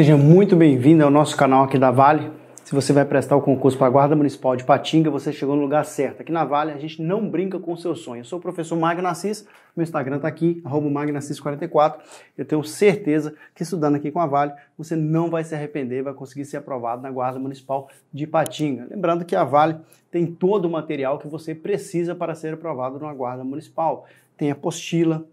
Seja muito bem-vindo ao nosso canal aqui da Vale. Se você vai prestar o concurso para a Guarda Municipal de Patinga, você chegou no lugar certo. Aqui na Vale, a gente não brinca com o seu sonho. Eu sou o professor Magno Assis, meu Instagram está aqui, magnacis44. Eu tenho certeza que estudando aqui com a Vale, você não vai se arrepender, vai conseguir ser aprovado na Guarda Municipal de Patinga. Lembrando que a Vale tem todo o material que você precisa para ser aprovado na Guarda Municipal. Tem apostila,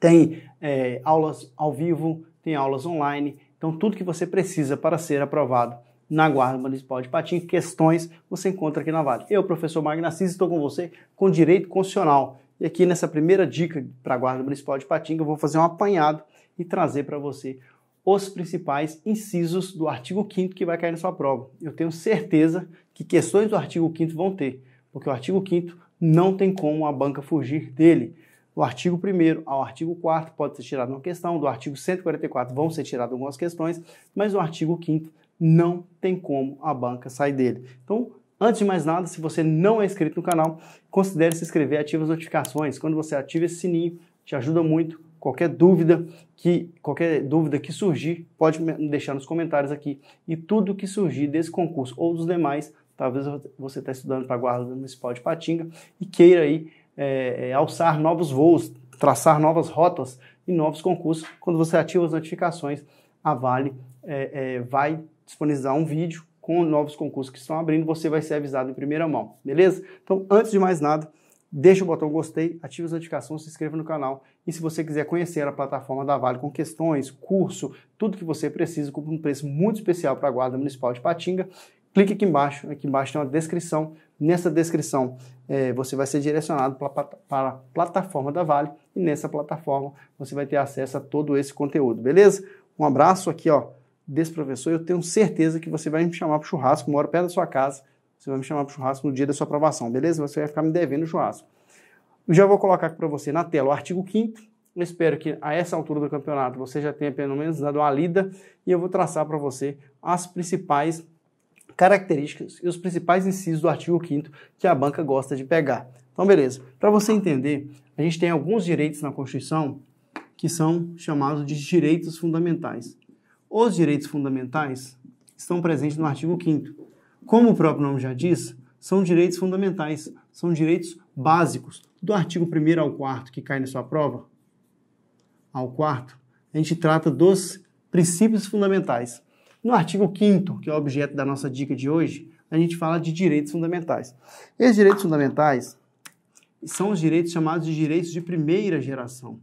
tem é, aulas ao vivo, tem aulas online, então, tudo que você precisa para ser aprovado na Guarda Municipal de Patinga, questões você encontra aqui na Vale. Eu, professor Magno Assis, estou com você com direito constitucional. E aqui nessa primeira dica para a Guarda Municipal de Patinga, eu vou fazer um apanhado e trazer para você os principais incisos do artigo 5 que vai cair na sua prova. Eu tenho certeza que questões do artigo 5 vão ter, porque o artigo 5 não tem como a banca fugir dele do artigo 1 ao artigo 4 pode ser tirado uma questão, do artigo 144 vão ser tiradas algumas questões, mas o artigo 5 não tem como a banca sair dele. Então, antes de mais nada, se você não é inscrito no canal, considere se inscrever, ative as notificações. Quando você ativa esse sininho, te ajuda muito. Qualquer dúvida que qualquer dúvida que surgir, pode deixar nos comentários aqui. E tudo que surgir desse concurso ou dos demais, talvez você está estudando para a Guarda Municipal de Patinga e queira aí é, é, alçar novos voos, traçar novas rotas e novos concursos. Quando você ativa as notificações, a Vale é, é, vai disponibilizar um vídeo com novos concursos que estão abrindo, você vai ser avisado em primeira mão, beleza? Então, antes de mais nada, deixa o botão gostei, ative as notificações, se inscreva no canal. E se você quiser conhecer a plataforma da Vale com questões, curso, tudo que você precisa, com um preço muito especial para a Guarda Municipal de Patinga, clique aqui embaixo, aqui embaixo tem uma descrição Nessa descrição é, você vai ser direcionado para a plataforma da Vale e nessa plataforma você vai ter acesso a todo esse conteúdo, beleza? Um abraço aqui, ó, desse professor. Eu tenho certeza que você vai me chamar para churrasco, moro perto da sua casa. Você vai me chamar para churrasco no dia da sua aprovação, beleza? Você vai ficar me devendo o churrasco. já vou colocar aqui para você na tela o artigo 5 eu espero que a essa altura do campeonato você já tenha pelo menos dado uma lida e eu vou traçar para você as principais características e os principais incisos do artigo 5 que a banca gosta de pegar. Então, beleza. Para você entender, a gente tem alguns direitos na Constituição que são chamados de direitos fundamentais. Os direitos fundamentais estão presentes no artigo 5 Como o próprio nome já diz, são direitos fundamentais, são direitos básicos. Do artigo 1 ao 4 que cai na sua prova, ao 4, a gente trata dos princípios fundamentais. No artigo 5 que é o objeto da nossa dica de hoje, a gente fala de direitos fundamentais. Esses direitos fundamentais são os direitos chamados de direitos de primeira geração.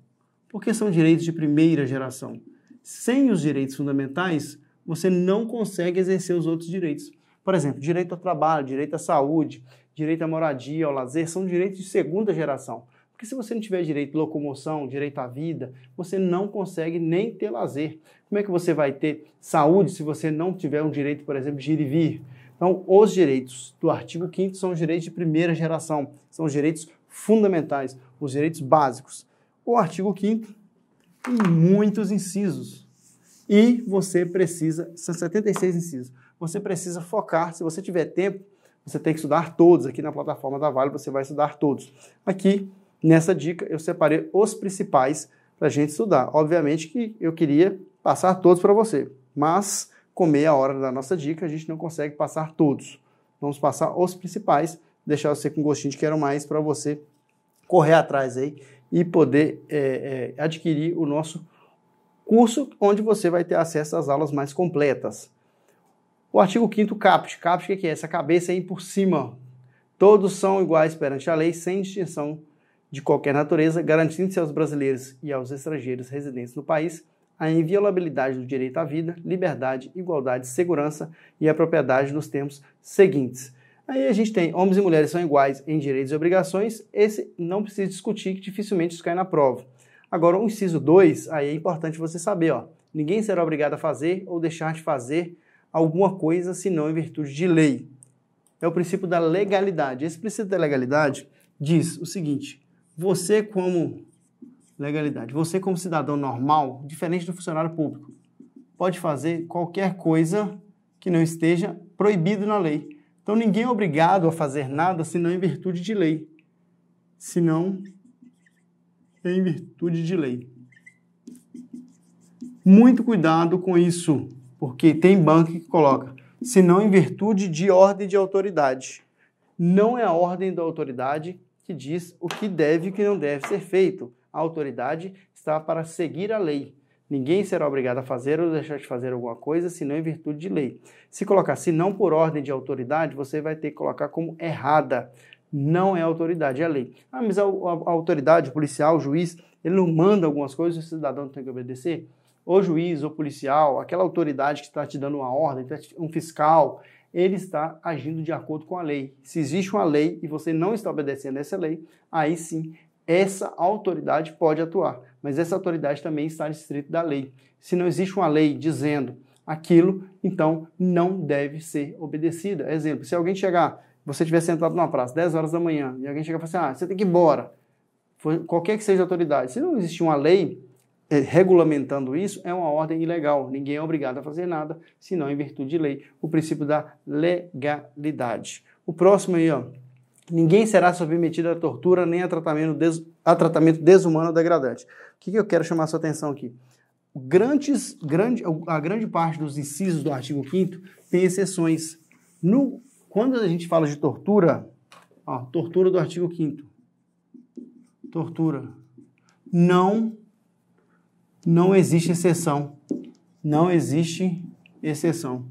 Por que são direitos de primeira geração? Sem os direitos fundamentais, você não consegue exercer os outros direitos. Por exemplo, direito ao trabalho, direito à saúde, direito à moradia, ao lazer, são direitos de segunda geração. Porque se você não tiver direito à locomoção, direito à vida, você não consegue nem ter lazer. Como é que você vai ter saúde se você não tiver um direito, por exemplo, de ir e vir? Então, os direitos do artigo 5 são direitos de primeira geração, são direitos fundamentais, os direitos básicos. O artigo 5 tem muitos incisos e você precisa, são 76 incisos, você precisa focar, se você tiver tempo, você tem que estudar todos. Aqui na plataforma da Vale você vai estudar todos. Aqui, nessa dica, eu separei os principais para a gente estudar. Obviamente que eu queria passar todos para você. Mas, com meia hora da nossa dica, a gente não consegue passar todos. Vamos passar os principais, deixar você com gostinho de quero mais para você correr atrás aí e poder é, é, adquirir o nosso curso, onde você vai ter acesso às aulas mais completas. O artigo 5 CAPT. CAPT o que é? Essa cabeça aí por cima. Todos são iguais perante a lei, sem distinção de qualquer natureza, garantindo-se aos brasileiros e aos estrangeiros residentes no país a inviolabilidade do direito à vida, liberdade, igualdade, segurança e a propriedade nos termos seguintes. Aí a gente tem homens e mulheres são iguais em direitos e obrigações, esse não precisa discutir, que dificilmente isso cai na prova. Agora, o inciso 2, aí é importante você saber, ó, ninguém será obrigado a fazer ou deixar de fazer alguma coisa senão em virtude de lei. É o princípio da legalidade. Esse princípio da legalidade diz o seguinte: você como legalidade. Você, como cidadão normal, diferente do funcionário público, pode fazer qualquer coisa que não esteja proibido na lei. Então, ninguém é obrigado a fazer nada senão em virtude de lei. Senão em virtude de lei. Muito cuidado com isso, porque tem banco que coloca, senão em virtude de ordem de autoridade. Não é a ordem da autoridade que diz o que deve e o que não deve ser feito a autoridade está para seguir a lei. Ninguém será obrigado a fazer ou deixar de fazer alguma coisa, senão em virtude de lei. Se colocar se não por ordem de autoridade, você vai ter que colocar como errada. Não é autoridade, é lei. Ah, mas a, a, a autoridade, o policial, o juiz, ele não manda algumas coisas, e o cidadão tem que obedecer? O juiz, o policial, aquela autoridade que está te dando uma ordem, tá um fiscal, ele está agindo de acordo com a lei. Se existe uma lei e você não está obedecendo essa lei, aí sim essa autoridade pode atuar, mas essa autoridade também está distrito da lei. Se não existe uma lei dizendo aquilo, então não deve ser obedecida. Exemplo, se alguém chegar, você estiver sentado numa praça 10 horas da manhã e alguém chegar e falar assim: "Ah, você tem que ir embora". Qualquer que seja a autoridade, se não existe uma lei eh, regulamentando isso, é uma ordem ilegal. Ninguém é obrigado a fazer nada, senão em virtude de lei, o princípio da legalidade. O próximo aí, ó, Ninguém será submetido à tortura nem a tratamento, des... a tratamento desumano ou degradante. O que, que eu quero chamar a sua atenção aqui? Grandes, grande, a grande parte dos incisos do artigo 5 tem exceções. No, quando a gente fala de tortura, ó, tortura do artigo 5 tortura, não, não existe exceção. Não existe exceção.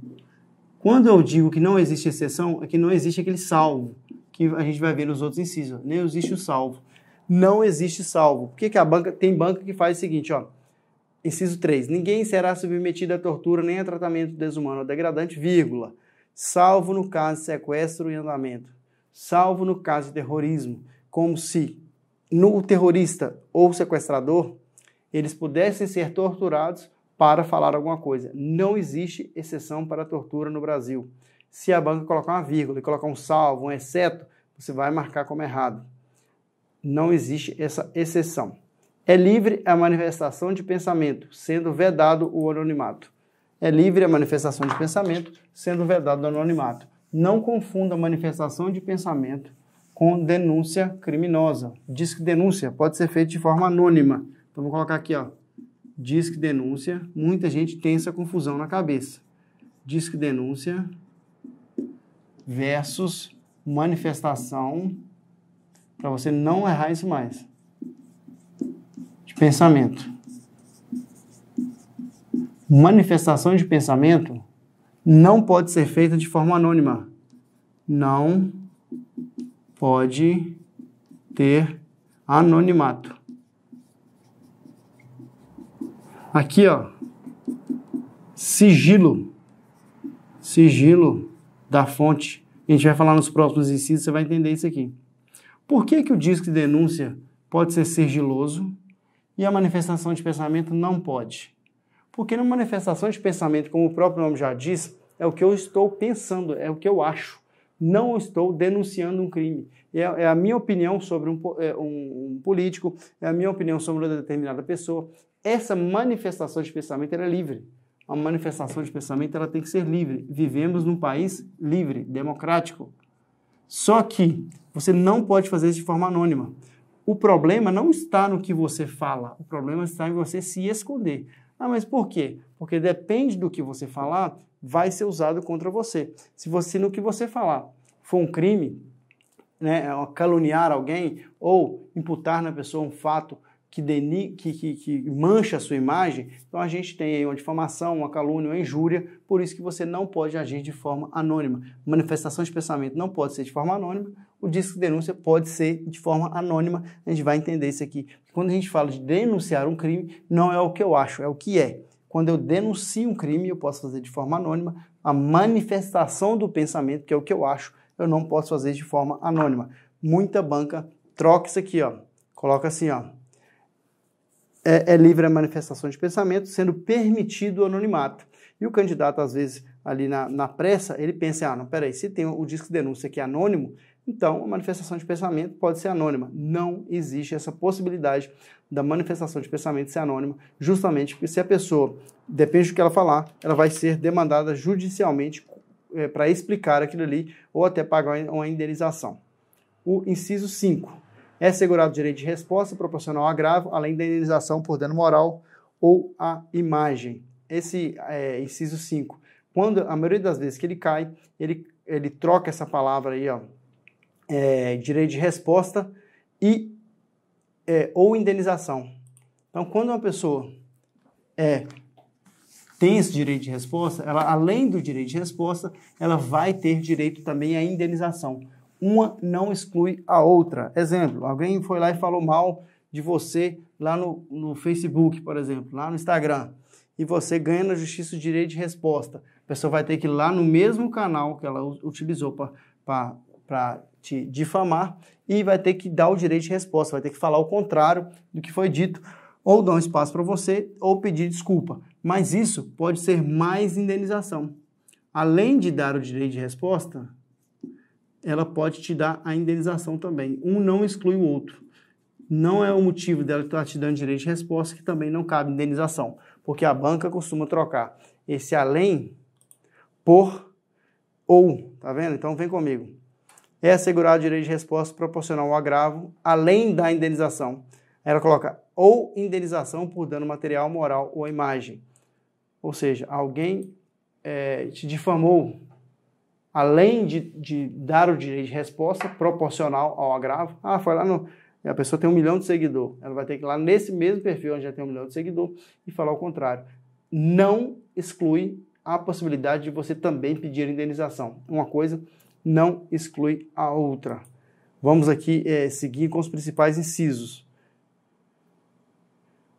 Quando eu digo que não existe exceção, é que não existe aquele salvo que a gente vai ver nos outros incisos. Nem existe o salvo. Não existe salvo. Por que, que a banca tem banca que faz o seguinte, ó? Inciso 3. Ninguém será submetido à tortura nem a tratamento desumano ou degradante, vírgula. Salvo no caso de sequestro e andamento. Salvo no caso de terrorismo. Como se no terrorista ou sequestrador eles pudessem ser torturados para falar alguma coisa. Não existe exceção para tortura no Brasil. Se a banca colocar uma vírgula e colocar um salvo, um exceto, você vai marcar como errado. Não existe essa exceção. É livre a manifestação de pensamento, sendo vedado o anonimato. É livre a manifestação de pensamento, sendo vedado o anonimato. Não confunda manifestação de pensamento com denúncia criminosa. Diz que denúncia pode ser feita de forma anônima. Então vou colocar aqui, ó. Diz que denúncia. Muita gente tem essa confusão na cabeça. Diz que denúncia versus manifestação, para você não errar isso mais, de pensamento. Manifestação de pensamento não pode ser feita de forma anônima. Não pode ter anonimato. Aqui, ó. Sigilo. Sigilo da fonte. A gente vai falar nos próximos incisos, você vai entender isso aqui. Por que, que o disco de denúncia pode ser sigiloso e a manifestação de pensamento não pode? Porque na manifestação de pensamento, como o próprio nome já diz, é o que eu estou pensando, é o que eu acho. Não estou denunciando um crime. É, é a minha opinião sobre um, é, um, um, político, é a minha opinião sobre uma determinada pessoa. Essa manifestação de pensamento é livre a manifestação de pensamento ela tem que ser livre. Vivemos num país livre, democrático. Só que você não pode fazer isso de forma anônima. O problema não está no que você fala, o problema está em você se esconder. Ah, mas por quê? Porque depende do que você falar, vai ser usado contra você. Se você no que você falar for um crime, né, caluniar alguém ou imputar na pessoa um fato que, deni, que, que, que, mancha a sua imagem, então a gente tem aí uma difamação, uma calúnia, uma injúria, por isso que você não pode agir de forma anônima. Manifestação de pensamento não pode ser de forma anônima, o disco de denúncia pode ser de forma anônima, a gente vai entender isso aqui. Quando a gente fala de denunciar um crime, não é o que eu acho, é o que é. Quando eu denuncio um crime, eu posso fazer de forma anônima, a manifestação do pensamento, que é o que eu acho, eu não posso fazer de forma anônima. Muita banca troca isso aqui, ó. Coloca assim, ó é, é livre a manifestação de pensamento, sendo permitido o anonimato. E o candidato, às vezes, ali na, na pressa, ele pensa, ah, não, peraí, se tem o disco de denúncia que é anônimo, então, a manifestação de pensamento pode ser anônima. Não existe essa possibilidade da manifestação de pensamento ser anônima, justamente porque se a pessoa depende do que ela falar, ela vai ser demandada judicialmente é, para explicar aquilo ali ou até pagar uma indenização. O inciso 5. É segurado o direito de resposta proporcional ao agravo, além da indenização por dano moral ou à imagem. Esse é, inciso 5. Quando a maioria das vezes que ele cai, ele, ele troca essa palavra aí, ó, é, direito de resposta e é, ou indenização. Então, quando uma pessoa é, tem esse direito de resposta, ela, além do direito de resposta, ela vai ter direito também à indenização. Uma não exclui a outra. Exemplo, alguém foi lá e falou mal de você lá no, no Facebook, por exemplo, lá no Instagram, e você ganha na justiça o direito de resposta. A pessoa vai ter que ir lá no mesmo canal que ela utilizou para te difamar e vai ter que dar o direito de resposta, vai ter que falar o contrário do que foi dito, ou dar um espaço para você, ou pedir desculpa. Mas isso pode ser mais indenização. Além de dar o direito de resposta, ela pode te dar a indenização também. Um não exclui o outro. Não é o motivo dela estar tá te dando direito de resposta que também não cabe indenização, porque a banca costuma trocar esse além por ou, tá vendo? Então vem comigo. É assegurar o direito de resposta proporcional ao agravo, além da indenização. Ela coloca ou indenização por dano material, moral ou imagem. Ou seja, alguém é, te difamou, além de, de, dar o direito de resposta proporcional ao agravo. Ah, foi lá no. A pessoa tem um milhão de seguidor. Ela vai ter que ir lá nesse mesmo perfil onde já tem um milhão de seguidor e falar o contrário. Não exclui a possibilidade de você também pedir indenização. Uma coisa não exclui a outra. Vamos aqui é, seguir com os principais incisos.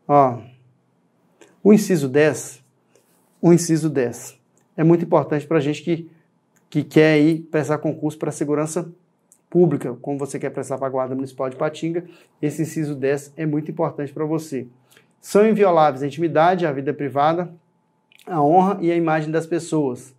Ó, o inciso 10, o inciso 10 é muito importante para a gente que que quer ir prestar concurso para a segurança pública, como você quer prestar para a Guarda Municipal de Patinga, esse inciso 10 é muito importante para você. São invioláveis a intimidade, a vida privada, a honra e a imagem das pessoas.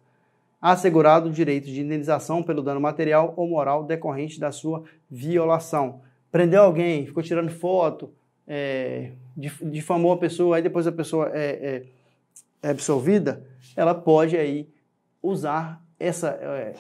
Assegurado o direito de indenização pelo dano material ou moral decorrente da sua violação. Prendeu alguém, ficou tirando foto, é, difamou a pessoa, aí depois a pessoa é, é, é absolvida, ela pode aí usar essa, é,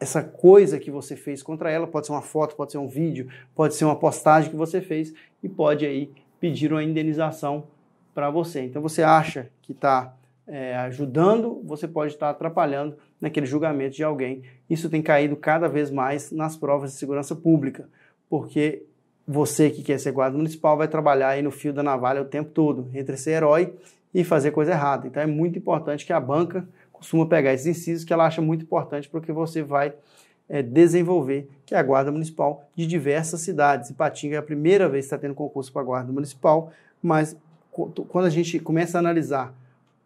essa coisa que você fez contra ela, pode ser uma foto, pode ser um vídeo, pode ser uma postagem que você fez e pode aí pedir uma indenização para você. Então você acha que está é, ajudando, você pode estar tá atrapalhando naquele julgamento de alguém. Isso tem caído cada vez mais nas provas de segurança pública, porque você que quer ser guarda municipal vai trabalhar aí no fio da navalha o tempo todo, entre ser herói e fazer coisa errada. Então é muito importante que a banca costuma pegar esses incisos que ela acha muito importante para o que você vai é, desenvolver, que é a Guarda Municipal de diversas cidades. Ipatinga é a primeira vez que está tendo concurso para a Guarda Municipal, mas quando a gente começa a analisar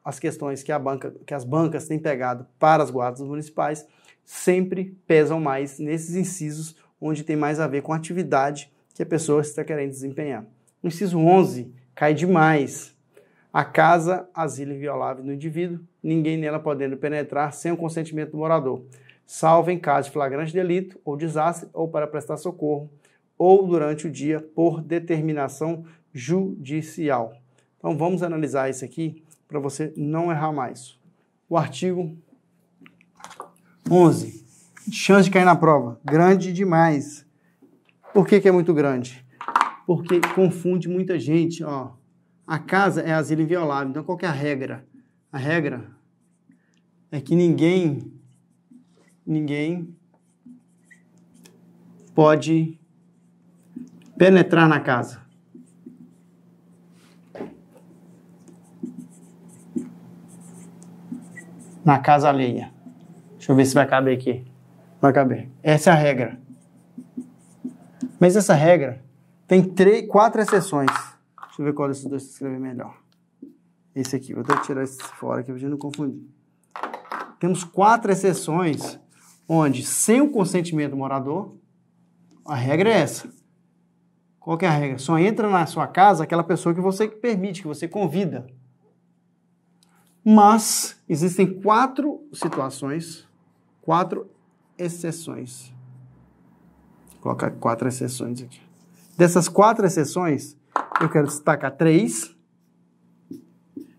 as questões que, a banca, que as bancas têm pegado para as guardas municipais, sempre pesam mais nesses incisos onde tem mais a ver com a atividade que a pessoa está querendo desempenhar. O inciso 11 cai demais a casa, asilo inviolável do indivíduo, ninguém nela podendo penetrar sem o consentimento do morador, salvo em caso de flagrante delito ou desastre ou para prestar socorro, ou durante o dia por determinação judicial. Então vamos analisar isso aqui para você não errar mais. O artigo 11. Chance de cair na prova. Grande demais. Por que, que é muito grande? Porque confunde muita gente. Ó a casa é asilo inviolável. Então, qual é a regra? A regra é que ninguém, ninguém pode penetrar na casa. Na casa alheia. Deixa eu ver se vai caber aqui. Vai caber. Essa é a regra. Mas essa regra tem três, quatro exceções. Deixa eu ver qual desses dois se escreve melhor. Esse aqui, vou até tirar esse fora aqui para não confundir. Temos quatro exceções onde, sem o consentimento do morador, a regra é essa. Qual é a regra? Só entra na sua casa aquela pessoa que você permite, que você convida. Mas existem quatro situações, quatro exceções. Vou colocar quatro exceções aqui. Dessas quatro exceções, eu quero destacar três.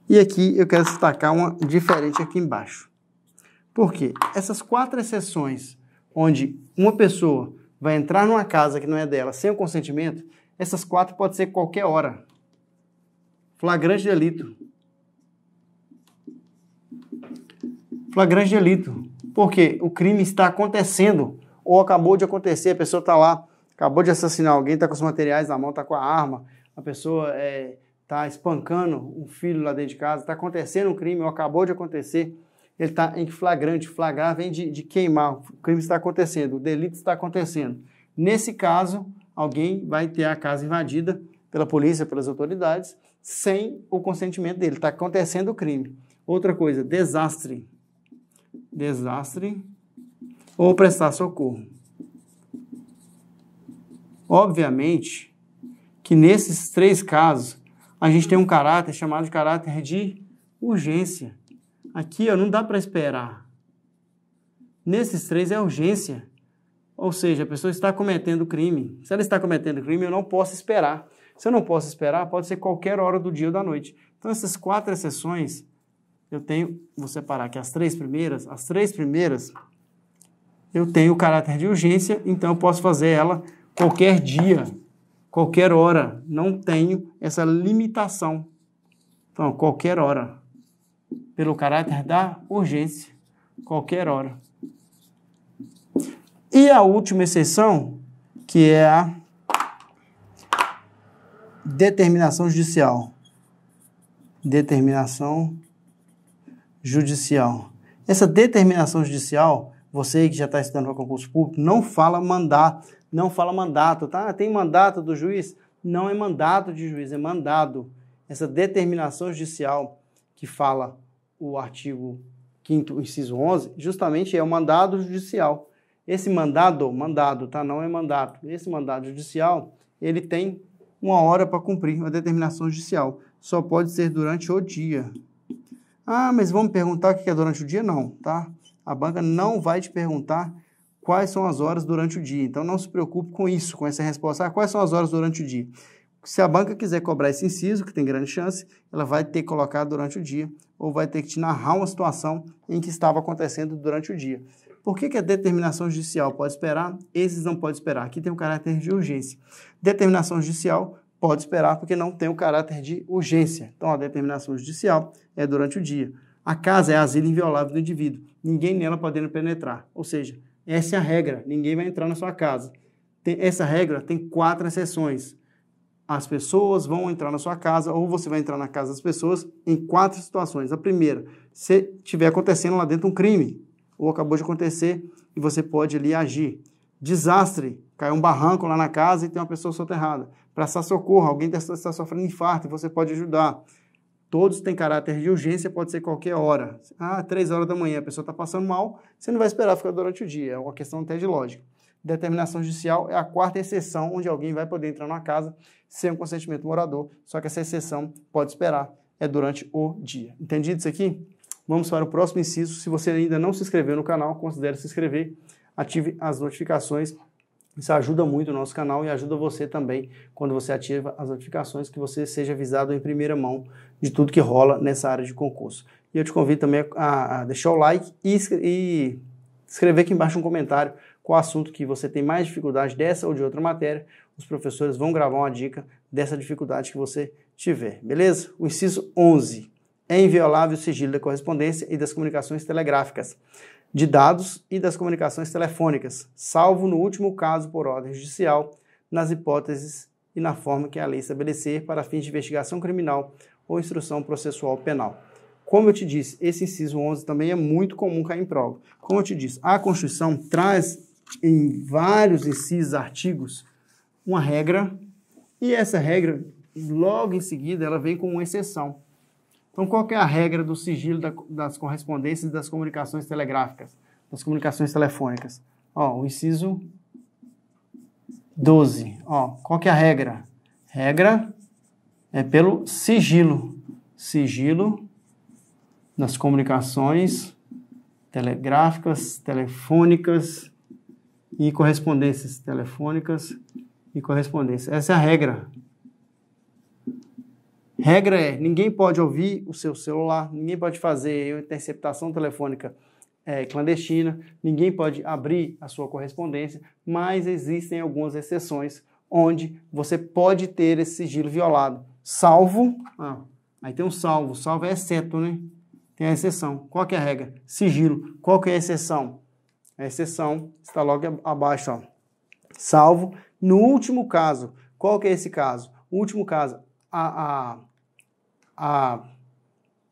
E aqui eu quero destacar uma diferente aqui embaixo. Por quê? Essas quatro exceções onde uma pessoa vai entrar numa casa que não é dela sem o consentimento, essas quatro pode ser qualquer hora. Flagrante de delito. Flagrante de delito. Porque o crime está acontecendo ou acabou de acontecer, a pessoa está lá, acabou de assassinar alguém, está com os materiais na mão, está com a arma, a pessoa está é, espancando um filho lá dentro de casa, está acontecendo um crime, ou acabou de acontecer, ele está em flagrante. Flagrar vem de, de queimar, o crime está acontecendo, o delito está acontecendo. Nesse caso, alguém vai ter a casa invadida pela polícia, pelas autoridades, sem o consentimento dele. Está acontecendo o crime. Outra coisa, desastre. Desastre ou prestar socorro. Obviamente, que nesses três casos a gente tem um caráter chamado de caráter de urgência. Aqui ó, não dá para esperar. Nesses três é urgência. Ou seja, a pessoa está cometendo crime. Se ela está cometendo crime, eu não posso esperar. Se eu não posso esperar, pode ser qualquer hora do dia ou da noite. Então, essas quatro exceções, eu tenho, vou separar aqui as três primeiras. As três primeiras, eu tenho o caráter de urgência, então eu posso fazer ela qualquer dia qualquer hora. Não tenho essa limitação. Então, qualquer hora. Pelo caráter da urgência. Qualquer hora. E a última exceção, que é a determinação judicial. Determinação judicial. Essa determinação judicial, você que já está estudando para concurso público, não fala mandar não fala mandato, tá? Tem mandato do juiz? Não é mandato de juiz, é mandado. Essa determinação judicial que fala o artigo 5 inciso 11, justamente é o mandado judicial. Esse mandado, mandado, tá? Não é mandato. Esse mandado judicial, ele tem uma hora para cumprir uma determinação judicial. Só pode ser durante o dia. Ah, mas vamos perguntar o que é durante o dia? Não, tá? A banca não vai te perguntar quais são as horas durante o dia. Então não se preocupe com isso, com essa resposta. Ah, quais são as horas durante o dia? Se a banca quiser cobrar esse inciso, que tem grande chance, ela vai ter que colocar durante o dia ou vai ter que te narrar uma situação em que estava acontecendo durante o dia. Por que, que a determinação judicial pode esperar? Esses não pode esperar. Aqui tem o um caráter de urgência. Determinação judicial pode esperar porque não tem o um caráter de urgência. Então a determinação judicial é durante o dia. A casa é asilo inviolável do indivíduo. Ninguém nela podendo penetrar. Ou seja, essa é a regra, ninguém vai entrar na sua casa. Tem, essa regra tem quatro exceções. As pessoas vão entrar na sua casa ou você vai entrar na casa das pessoas em quatro situações. A primeira, se tiver acontecendo lá dentro um crime ou acabou de acontecer e você pode ali agir. Desastre, caiu um barranco lá na casa e tem uma pessoa soterrada. Prestar socorro, alguém está sofrendo infarto e você pode ajudar. Todos têm caráter de urgência, pode ser qualquer hora. Ah, três horas da manhã a pessoa está passando mal, você não vai esperar ficar durante o dia. É uma questão até de lógica. Determinação judicial é a quarta exceção onde alguém vai poder entrar numa casa sem o consentimento do morador, só que essa exceção pode esperar, é durante o dia. Entendido isso aqui? Vamos para o próximo inciso. Se você ainda não se inscreveu no canal, considere se inscrever, ative as notificações isso ajuda muito o nosso canal e ajuda você também quando você ativa as notificações, que você seja avisado em primeira mão de tudo que rola nessa área de concurso. E eu te convido também a, deixar o like e, escrever aqui embaixo um comentário com o assunto que você tem mais dificuldade dessa ou de outra matéria. Os professores vão gravar uma dica dessa dificuldade que você tiver, beleza? O inciso 11. É inviolável o sigilo da correspondência e das comunicações telegráficas de dados e das comunicações telefônicas, salvo no último caso por ordem judicial, nas hipóteses e na forma que a lei estabelecer para fins de investigação criminal ou instrução processual penal. Como eu te disse, esse inciso 11 também é muito comum cair em prova. Como eu te disse, a Constituição traz em vários incisos, artigos, uma regra, e essa regra, logo em seguida, ela vem com uma exceção. Então, qual é a regra do sigilo da, das correspondências e das comunicações telegráficas, das comunicações telefônicas? Ó, o inciso 12. Ó, qual é a regra? Regra é pelo sigilo. Sigilo nas comunicações telegráficas, telefônicas e correspondências telefônicas e correspondências. Essa é a regra Regra é: ninguém pode ouvir o seu celular, ninguém pode fazer interceptação telefônica é, clandestina, ninguém pode abrir a sua correspondência, mas existem algumas exceções onde você pode ter esse sigilo violado, salvo. Ah, aí tem um salvo, salvo é exceto, né? Tem a exceção. Qual que é a regra? Sigilo. Qual que é a exceção? A exceção está logo abaixo, ó. Salvo no último caso. Qual que é esse caso? O último caso, a, a, a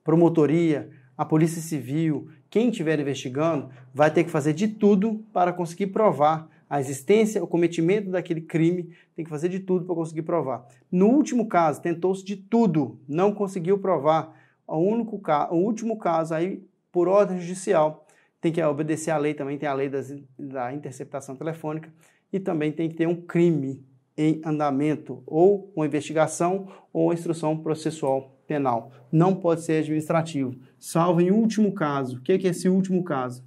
promotoria, a polícia civil, quem estiver investigando, vai ter que fazer de tudo para conseguir provar a existência, o cometimento daquele crime, tem que fazer de tudo para conseguir provar. No último caso, tentou-se de tudo, não conseguiu provar. O, único, o último caso, aí, por ordem judicial, tem que obedecer à lei também, tem a lei das, da interceptação telefônica, e também tem que ter um crime em andamento, ou uma investigação, ou uma instrução processual penal, não pode ser administrativo, salvo em último caso. O que é esse último caso?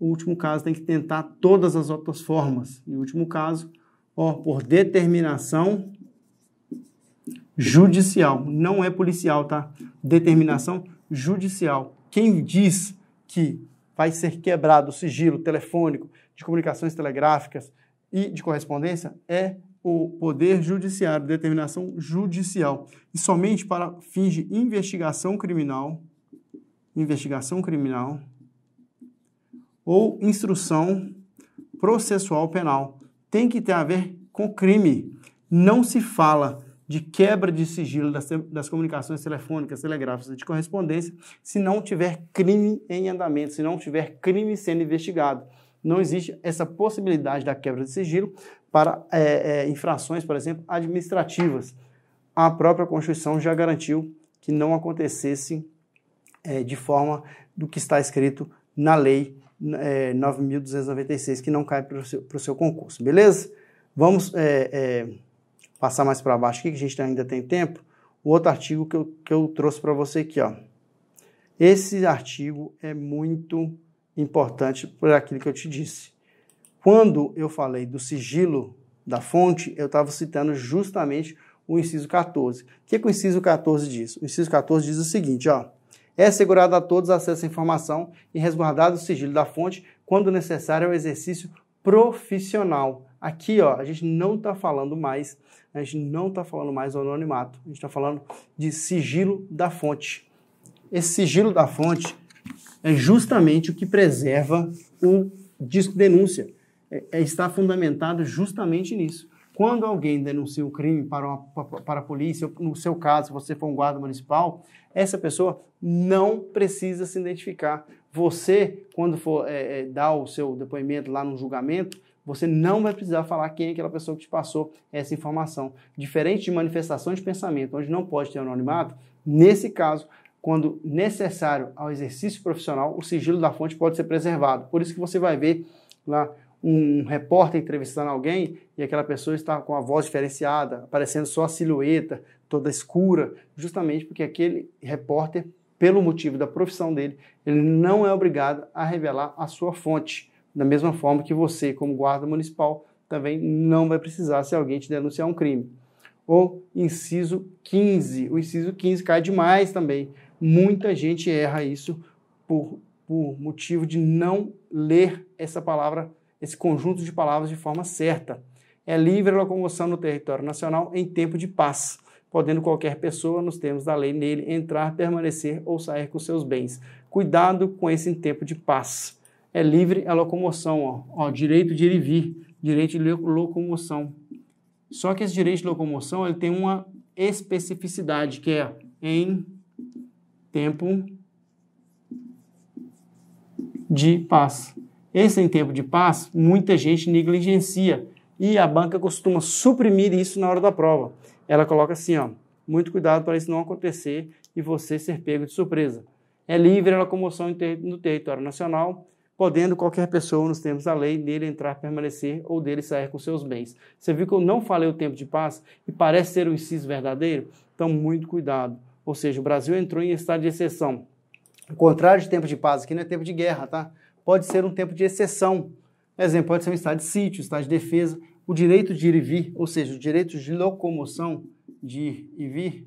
O último caso tem que tentar todas as outras formas. em último caso, ó, por determinação judicial, não é policial, tá? Determinação judicial. Quem diz que vai ser quebrado o sigilo telefônico de comunicações telegráficas e de correspondência é o Poder Judiciário, determinação judicial, e somente para fins de investigação criminal, investigação criminal ou instrução processual penal. Tem que ter a ver com crime. Não se fala de quebra de sigilo das, das comunicações telefônicas, telegráficas e de correspondência se não tiver crime em andamento, se não tiver crime sendo investigado não existe essa possibilidade da quebra de sigilo para é, é, infrações, por exemplo, administrativas. A própria Constituição já garantiu que não acontecesse é, de forma do que está escrito na Lei 9.296, é, que não cai para o seu, seu, concurso, beleza? Vamos é, é, passar mais para baixo aqui, que a gente ainda tem tempo. O outro artigo que eu, que eu trouxe para você aqui, ó. Esse artigo é muito importante por aquilo que eu te disse. Quando eu falei do sigilo da fonte, eu estava citando justamente o inciso 14. O que, que, o inciso 14 diz? O inciso 14 diz o seguinte, ó. É assegurado a todos acesso à informação e resguardado o sigilo da fonte quando necessário ao exercício profissional. Aqui, ó, a gente não está falando mais, a gente não está falando mais do anonimato, a gente está falando de sigilo da fonte. Esse sigilo da fonte é justamente o que preserva o disco denúncia. É, é está fundamentado justamente nisso. Quando alguém denuncia um crime para, uma, para a polícia, no seu caso, se você for um guarda municipal, essa pessoa não precisa se identificar. Você, quando for é, é, dar o seu depoimento lá no julgamento, você não vai precisar falar quem é aquela pessoa que te passou essa informação. Diferente de manifestação de pensamento, onde não pode ter anonimato, nesse caso, quando necessário ao exercício profissional, o sigilo da fonte pode ser preservado. Por isso que você vai ver lá um repórter entrevistando alguém e aquela pessoa está com a voz diferenciada, aparecendo só a silhueta, toda escura, justamente porque aquele repórter, pelo motivo da profissão dele, ele não é obrigado a revelar a sua fonte. Da mesma forma que você, como guarda municipal, também não vai precisar se alguém te denunciar um crime. Ou inciso 15. O inciso 15 cai demais também, Muita gente erra isso por, por motivo de não ler essa palavra, esse conjunto de palavras de forma certa. É livre a locomoção no território nacional em tempo de paz, podendo qualquer pessoa, nos termos da lei, nele entrar, permanecer ou sair com seus bens. Cuidado com esse em tempo de paz. É livre a locomoção, ó. ó direito de ir e vir, direito de locomoção. Só que esse direito de locomoção ele tem uma especificidade, que é em tempo de paz. Esse em tempo de paz, muita gente negligencia e a banca costuma suprimir isso na hora da prova. Ela coloca assim, ó, muito cuidado para isso não acontecer e você ser pego de surpresa. É livre a locomoção no território nacional, podendo qualquer pessoa, nos termos da lei, dele entrar, permanecer ou dele sair com seus bens. Você viu que eu não falei o tempo de paz e parece ser um inciso verdadeiro? Então, muito cuidado. Ou seja, o Brasil entrou em estado de exceção. Ao contrário de tempo de paz, aqui não é tempo de guerra, tá? Pode ser um tempo de exceção. Exemplo, pode ser um estado de sítio, estado de defesa. O direito de ir e vir, ou seja, o direito de locomoção de ir e vir,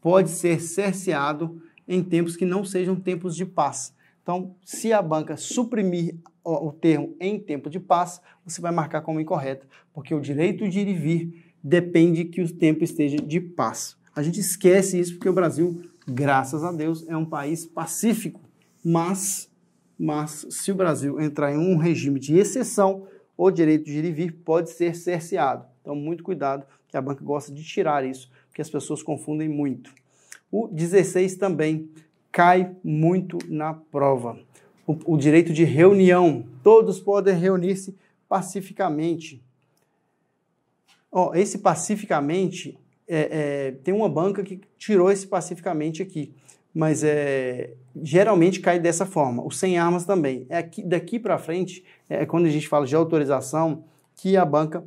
pode ser cerceado em tempos que não sejam tempos de paz. Então, se a banca suprimir o termo em tempo de paz, você vai marcar como incorreto, porque o direito de ir e vir depende que o tempo esteja de paz. A gente esquece isso porque o Brasil, graças a Deus, é um país pacífico. Mas, mas se o Brasil entrar em um regime de exceção, o direito de ir e vir pode ser cerceado. Então, muito cuidado, que a banca gosta de tirar isso, porque as pessoas confundem muito. O 16 também cai muito na prova. O, o direito de reunião. Todos podem reunir-se pacificamente. Oh, esse pacificamente é, é, tem uma banca que tirou esse pacificamente aqui, mas é, geralmente cai dessa forma. O sem armas também. É aqui, daqui para frente, é, é quando a gente fala de autorização, que a banca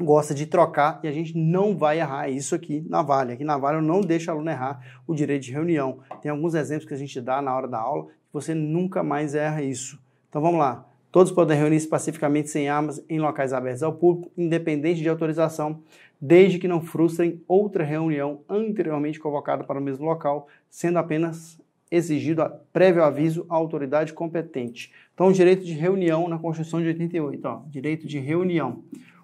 gosta de trocar e a gente não vai errar isso aqui na Vale. Aqui na Vale eu não deixo aluno errar o direito de reunião. Tem alguns exemplos que a gente dá na hora da aula que você nunca mais erra isso. Então vamos lá. Todos podem reunir-se pacificamente sem armas em locais abertos ao público, independente de autorização, desde que não frustrem outra reunião anteriormente convocada para o mesmo local, sendo apenas exigido prévio aviso à autoridade competente. Então, direito de reunião na Constituição de 88, ó, direito de reunião.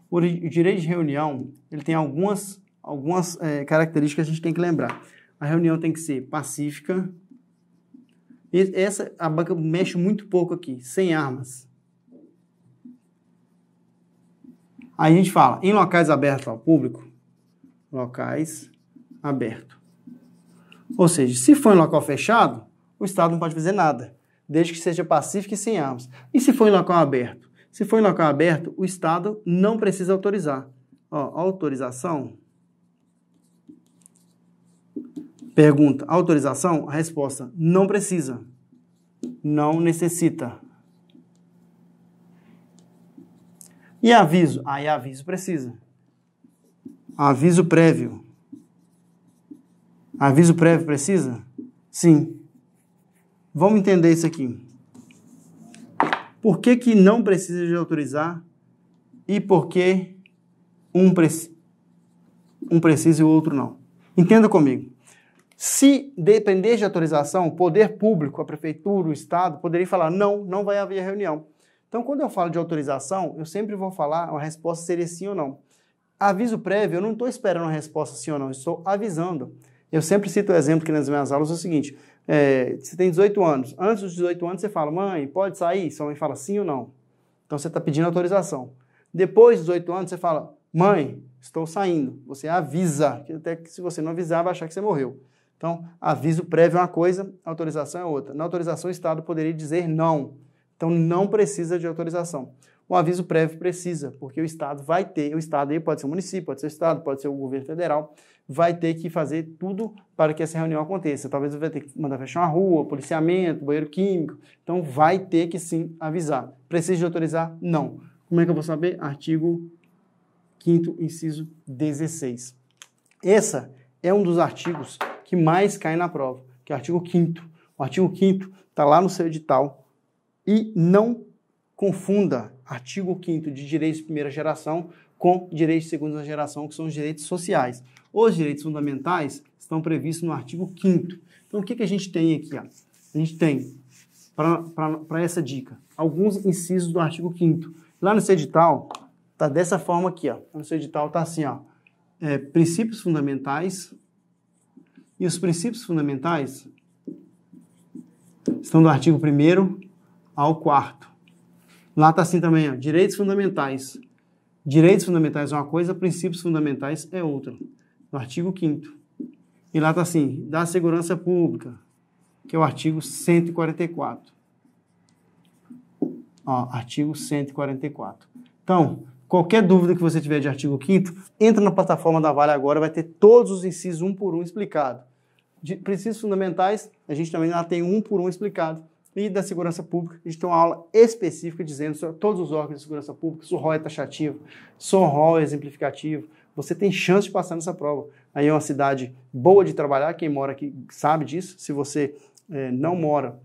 O direito de reunião ele tem algumas, algumas é, características que a gente tem que lembrar. A reunião tem que ser pacífica. E essa a banca mexe muito pouco aqui, sem armas Aí a gente fala, em locais abertos ao público, locais abertos. Ou seja, se for em local fechado, o Estado não pode fazer nada, desde que seja pacífico e sem armas. E se for em local aberto? Se for em local aberto, o Estado não precisa autorizar. Ó, autorização. Pergunta: autorização? A resposta: não precisa. Não necessita. E aviso? Aí ah, aviso precisa. Aviso prévio. Aviso prévio precisa? Sim. Vamos entender isso aqui. Por que, que não precisa de autorizar e por que um, um precisa e o outro não? Entenda comigo. Se depender de autorização, o poder público, a prefeitura, o Estado, poderia falar: não, não vai haver reunião. Então, quando eu falo de autorização, eu sempre vou falar, a resposta seria sim ou não. Aviso prévio, eu não estou esperando a resposta sim ou não, eu estou avisando. Eu sempre cito o exemplo que nas minhas aulas é o seguinte: é, você tem 18 anos, antes dos 18 anos você fala, mãe, pode sair? Sua mãe fala sim ou não. Então você está pedindo autorização. Depois dos 18 anos você fala, mãe, estou saindo. Você avisa, até que se você não avisar, vai achar que você morreu. Então, aviso prévio é uma coisa, autorização é outra. Na autorização, o Estado poderia dizer não. Então não precisa de autorização. O aviso prévio precisa, porque o Estado vai ter, o Estado aí pode ser o município, pode ser o Estado, pode ser o governo federal, vai ter que fazer tudo para que essa reunião aconteça. Talvez vai ter que mandar fechar uma rua, policiamento, banheiro químico. Então vai ter que sim avisar. Precisa de autorizar? Não. Como é que eu vou saber? Artigo 5 inciso 16. Essa é um dos artigos que mais cai na prova, que é o artigo 5 O artigo 5 está lá no seu edital, e não confunda artigo 5 de direitos de primeira geração com direitos de segunda geração, que são os direitos sociais. Os direitos fundamentais estão previstos no artigo 5 Então, o que, que a gente tem aqui? Ó? A gente tem, para essa dica, alguns incisos do artigo 5 Lá no seu edital, tá dessa forma aqui. Ó. No seu edital tá assim, ó, é, princípios fundamentais. E os princípios fundamentais estão no artigo 1 ao quarto. Lá está assim também, ó, direitos fundamentais. Direitos fundamentais é uma coisa, princípios fundamentais é outra. No artigo 5 E lá está assim, da segurança pública, que é o artigo 144. Ó, artigo 144. Então, qualquer dúvida que você tiver de artigo 5 entra na plataforma da Vale agora, vai ter todos os incisos um por um explicado. De princípios fundamentais, a gente também lá tem um por um explicado e da segurança pública. A gente tem uma aula específica dizendo sobre todos os órgãos de segurança pública, se o ROI é taxativo, se o ROI é exemplificativo. Você tem chance de passar nessa prova. Aí é uma cidade boa de trabalhar, quem mora aqui sabe disso. Se você é, não mora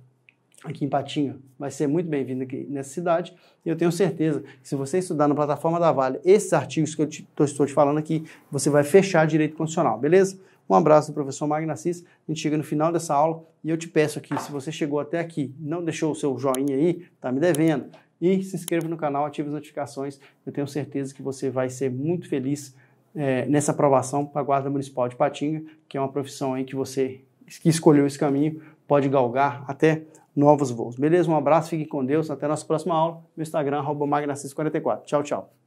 aqui em Patinho, vai ser muito bem-vindo aqui nessa cidade. E eu tenho certeza que se você estudar na plataforma da Vale esses artigos que eu estou te falando aqui, você vai fechar direito constitucional, beleza? Um abraço do professor Magno Assis. A gente chega no final dessa aula e eu te peço aqui, se você chegou até aqui, não deixou o seu joinha aí, tá me devendo. E se inscreva no canal, ative as notificações. Eu tenho certeza que você vai ser muito feliz é, nessa aprovação para a Guarda Municipal de Patinga, que é uma profissão aí que você que escolheu esse caminho pode galgar até novos voos. Beleza? Um abraço, fique com Deus. Até a nossa próxima aula. Meu Instagram, magnacis44. Tchau, tchau.